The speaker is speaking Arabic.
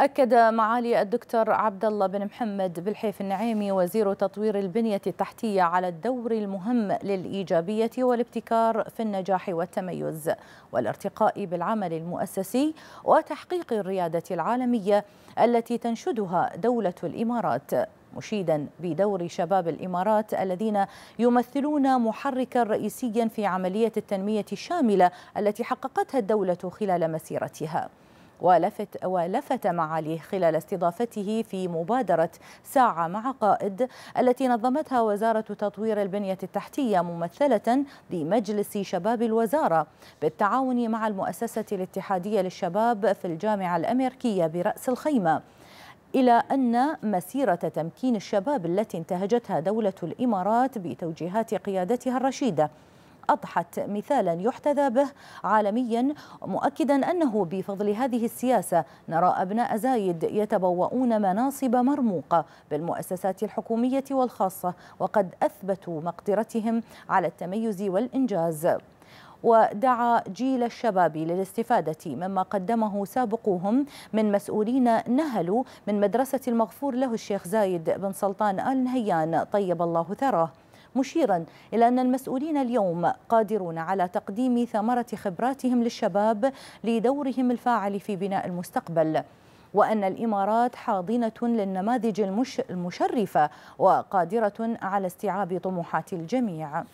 أكد معالي الدكتور عبد الله بن محمد بالحيف النعيمي وزير تطوير البنية التحتية على الدور المهم للإيجابية والابتكار في النجاح والتميز والارتقاء بالعمل المؤسسي وتحقيق الريادة العالمية التي تنشدها دولة الإمارات مشيدا بدور شباب الامارات الذين يمثلون محركا رئيسيا في عمليه التنميه الشامله التي حققتها الدوله خلال مسيرتها ولفت, ولفت معاليه خلال استضافته في مبادرة ساعة مع قائد التي نظمتها وزارة تطوير البنية التحتية ممثلة بمجلس شباب الوزارة بالتعاون مع المؤسسة الاتحادية للشباب في الجامعة الأمريكية برأس الخيمة إلى أن مسيرة تمكين الشباب التي انتهجتها دولة الإمارات بتوجيهات قيادتها الرشيدة أضحت مثالا يحتذى به عالميا مؤكدا أنه بفضل هذه السياسة نرى أبناء زايد يتبوؤون مناصب مرموقة بالمؤسسات الحكومية والخاصة وقد أثبتوا مقدرتهم على التميز والإنجاز ودعا جيل الشباب للاستفادة مما قدمه سابقوهم من مسؤولين نهلوا من مدرسة المغفور له الشيخ زايد بن سلطان آل نهيان طيب الله ثراه مشيرا إلى أن المسؤولين اليوم قادرون على تقديم ثمرة خبراتهم للشباب لدورهم الفاعل في بناء المستقبل وأن الإمارات حاضنة للنماذج المشرفة وقادرة على استيعاب طموحات الجميع